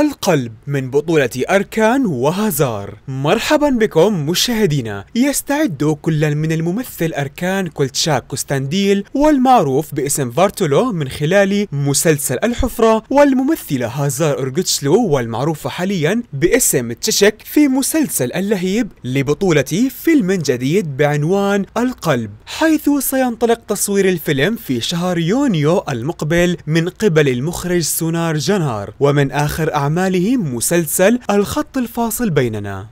القلب من بطولة أركان وهازار مرحبا بكم مشاهدينا يستعد كل من الممثل أركان كولتشاك كوستانديل والمعروف باسم فارتولو من خلال مسلسل الحفرة والممثلة هازار أورجتشلو والمعروفة حاليا باسم تشيشك في مسلسل اللهيب لبطولة فيلم جديد بعنوان القلب حيث سينطلق تصوير الفيلم في شهر يونيو المقبل من قبل المخرج سونار جنار ومن آخر أعمالهم مسلسل الخط الفاصل بيننا